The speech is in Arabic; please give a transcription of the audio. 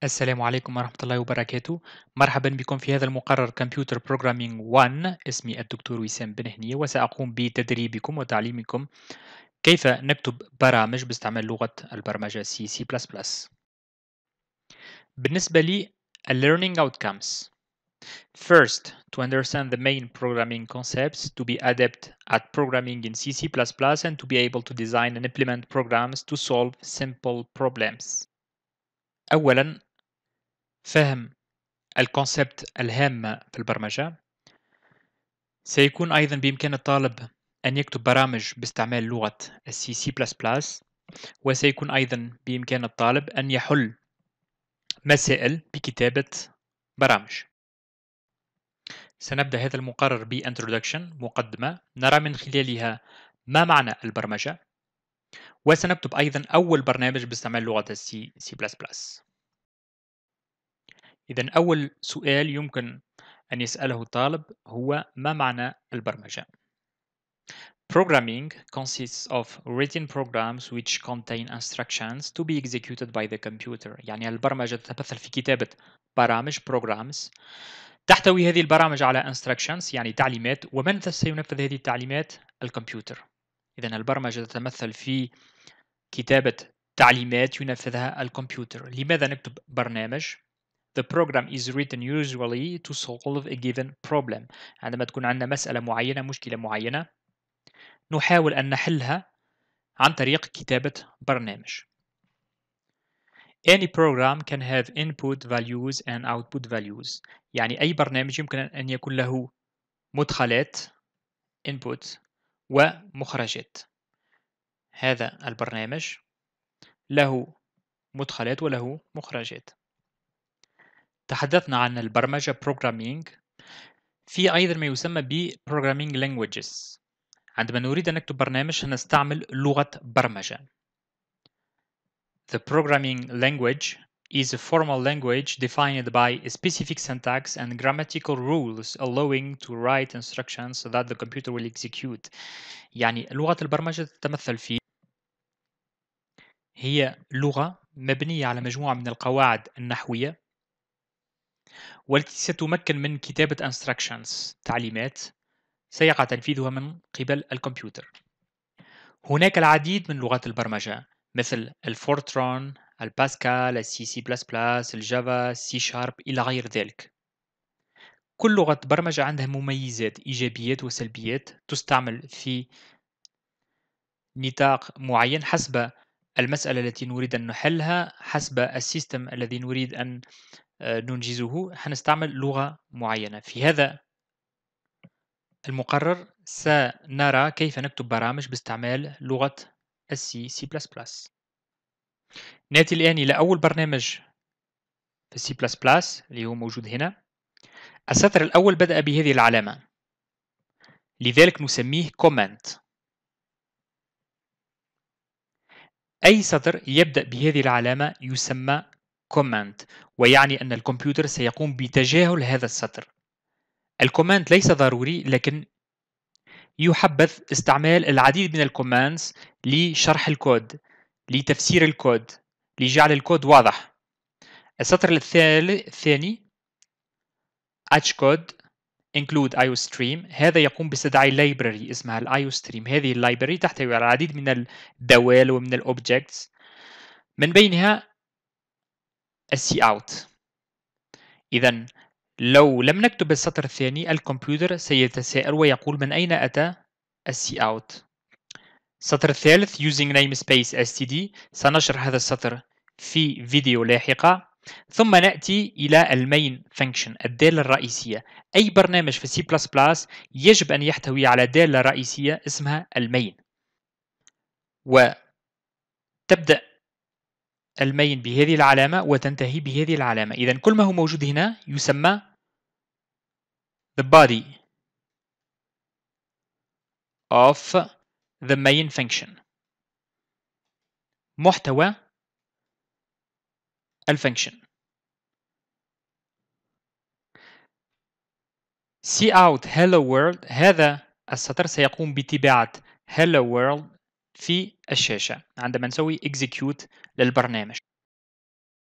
السلام عليكم ورحمة الله وبركاته مرحبا بكم في هذا المقرر كمبيوتر Programming 1 اسمي الدكتور وسام بن هنية وسأقوم بتدريبكم وتعليمكم كيف نكتب برامج باستعمال لغة البرمجة C C++ بالنسبة لي learning outcomes First, to understand the main programming concepts, to be adept at programming in C, C++, and to be able to design and implement programs to solve simple problems. أولا فهم الكونسبت الهامة في البرمجة سيكون أيضا بإمكان الطالب أن يكتب برامج باستعمال لغة السي سي وسيكون أيضا بإمكان الطالب أن يحل مسائل بكتابة برامج سنبدأ هذا المقرر بـ Introduction مقدمة نرى من خلالها ما معنى البرمجة وسنكتب أيضا أول برنامج باستعمال لغة السي سي إذا أول سؤال يمكن أن يسأله الطالب هو ما معنى البرمجة؟ Programming consists of written programs which contain instructions to be executed by the computer يعني البرمجة تتمثل في كتابة برامج programs تحتوي هذه البرامج على instructions يعني تعليمات ومن سينفذ هذه التعليمات؟ الكمبيوتر إذا البرمجة تتمثل في كتابة تعليمات ينفذها الكمبيوتر لماذا نكتب برنامج؟ The program is written usually to solve a given problem. عندما تكون عندنا مسألة معينة مشكلة معينة نحاول أن نحلها عن طريق كتابة برنامج. Any program can have input values and output values. يعني أي برنامج يمكن أن يكون له مدخلات input ومخرجات. هذا البرنامج له مدخلات وله مخرجات. تحدثنا عن البرمجة programming في أيضا ما يسمى ب programming languages عندما نريد أن نكتب برنامج سنستعمل لغة برمجة The programming language is a formal language defined by specific syntax and grammatical rules allowing to write instructions that the computer will execute يعني لغة البرمجة تتمثل في هي لغة مبنية على مجموعة من القواعد النحوية والتي ستمكن من كتابة instructions تعليمات سيقع تنفيذها من قبل الكمبيوتر. هناك العديد من لغات البرمجة مثل الفورترون، الباسكال، السي سي بلس بلس، الجافا، السي شارب إلى غير ذلك. كل لغة برمجة عندها مميزات إيجابيات وسلبيات تستعمل في نطاق معين حسب المسألة التي نريد أن نحلها حسب السيستم الذي نريد أن آه، ننجزه حنستعمل لغة معينة في هذا المقرر سنرى كيف نكتب برامج باستعمال لغة السي سي بلس بلس ناتي الآن إلى أول برنامج في سي بلس بلس اللي هو موجود هنا السطر الأول بدأ بهذه العلامة لذلك نسميه كومنت أي سطر يبدأ بهذه العلامة يسمى command ويعني أن الكمبيوتر سيقوم بتجاهل هذا السطر الكوماند ليس ضروري لكن يحبذ استعمال العديد من الكوماندز لشرح الكود لتفسير الكود لجعل الكود واضح السطر الثاني hcode include iostream هذا يقوم باستدعاء library اسمها iostream هذه library تحتوي على العديد من الدوال ومن الاوبجكتس من بينها السي اوت اذا لو لم نكتب السطر الثاني الكمبيوتر سيتساءل ويقول من اين اتى السي اوت السطر الثالث using namespace std سنشرح هذا السطر في فيديو لاحقة ثم نأتي إلى المين فانكشن الدالة الرئيسية أي برنامج في C++ يجب أن يحتوي على دالة رئيسية اسمها المين وتبدأ المين بهذه العلامة وتنتهي بهذه العلامة إذا كل ما هو موجود هنا يسمى the body of the main function محتوى الفانكشن see out hello world هذا السطر سيقوم بتباعة hello world في الشاشة عندما نسوي execute للبرنامج